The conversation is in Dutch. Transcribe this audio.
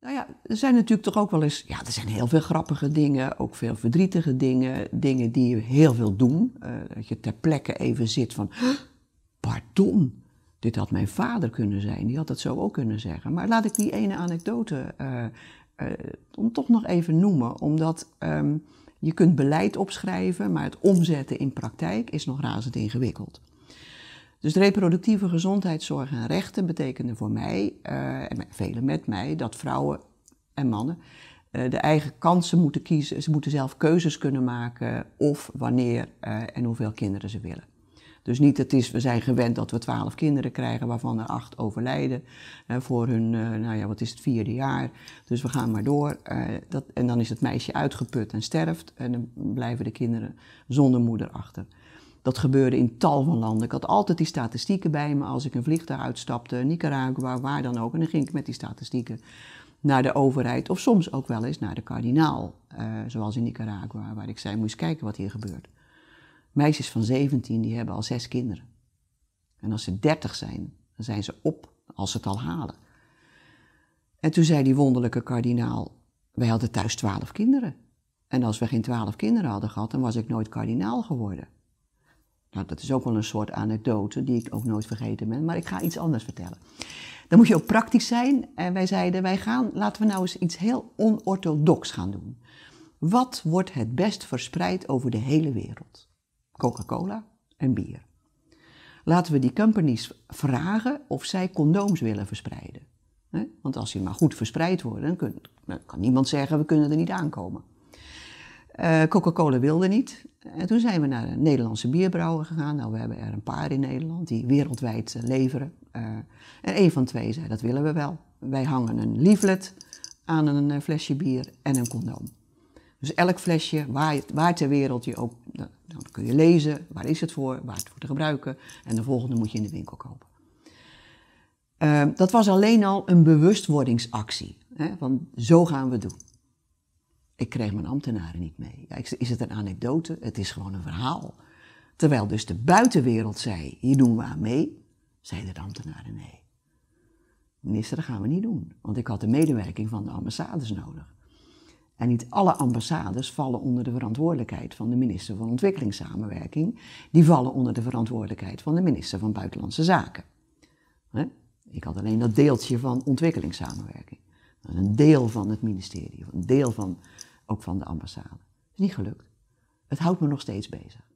Nou ja, er zijn natuurlijk toch ook wel eens. Ja, er zijn heel veel grappige dingen, ook veel verdrietige dingen. Dingen die je heel veel doen. Eh, dat je ter plekke even zit van. Pardon, dit had mijn vader kunnen zijn. Die had dat zo ook kunnen zeggen. Maar laat ik die ene anekdote uh, om toch nog even noemen. Omdat ehm, je kunt beleid opschrijven, maar het omzetten in praktijk is nog razend ingewikkeld. Dus reproductieve gezondheidszorg en rechten betekenen voor mij, eh, en velen met mij, dat vrouwen en mannen eh, de eigen kansen moeten kiezen. Ze moeten zelf keuzes kunnen maken of wanneer eh, en hoeveel kinderen ze willen. Dus niet dat is, we zijn gewend dat we twaalf kinderen krijgen, waarvan er acht overlijden voor hun, nou ja, wat is het, vierde jaar. Dus we gaan maar door. dat, en dan is het meisje uitgeput en sterft en dan blijven de kinderen zonder moeder achter. Dat gebeurde in tal van landen. Ik had altijd die statistieken bij me als ik een vliegtuig uitstapte, Nicaragua, waar dan ook. En dan ging ik met die statistieken naar de overheid of soms ook wel eens naar de kardinaal. Eh, zoals in Nicaragua, waar ik zei, moet eens kijken wat hier gebeurt. Meisjes van 17 die hebben al zes kinderen. En als ze 30 zijn, dan zijn ze op als ze het al halen. En toen zei die wonderlijke kardinaal, wij hadden thuis twaalf kinderen. En als we geen twaalf kinderen hadden gehad, dan was ik nooit kardinaal geworden. Nou, dat is ook wel een soort anekdote die ik ook nooit vergeten ben, maar ik ga iets anders vertellen. Dan moet je ook praktisch zijn. En wij zeiden, wij gaan, laten we nou eens iets heel onorthodox gaan doen. Wat wordt het best verspreid over de hele wereld? Coca-Cola en bier. Laten we die companies vragen of zij condooms willen verspreiden. Want als die maar goed verspreid worden, dan kan niemand zeggen we kunnen er niet aankomen. Eh, Coca-Cola wilde niet. En toen zijn we naar een Nederlandse bierbrouwer gegaan. Nou, we hebben er een paar in Nederland die wereldwijd eh, leveren. Uh, en één van twee zei, dat willen we wel. Wij hangen een leaflet aan een flesje bier en een condoom. Dus elk flesje, waar, waar ter wereld je ook, nou, dan, kun je lezen, waar is het voor, waar het voor te gebruiken. En de volgende moet je in de winkel kopen. dat was alleen al een bewustwordingsactie. Hè, zo gaan we doen. Ik kreeg mijn ambtenaren niet mee. is het een anekdote? Het is gewoon een verhaal. Terwijl dus de buitenwereld zei, hier doen we aan mee, zeiden de ambtenaren nee. Minister, dat gaan we niet doen. Want ik had de medewerking van de ambassades nodig. En niet alle ambassades vallen onder de verantwoordelijkheid van de minister van Ontwikkelingssamenwerking. Die vallen onder de verantwoordelijkheid van de minister van Buitenlandse Zaken. Ik had alleen dat deeltje van ontwikkelingssamenwerking. een deel van het ministerie, een deel van ook van de ambassade. Is niet gelukt. Het houdt me nog steeds bezig.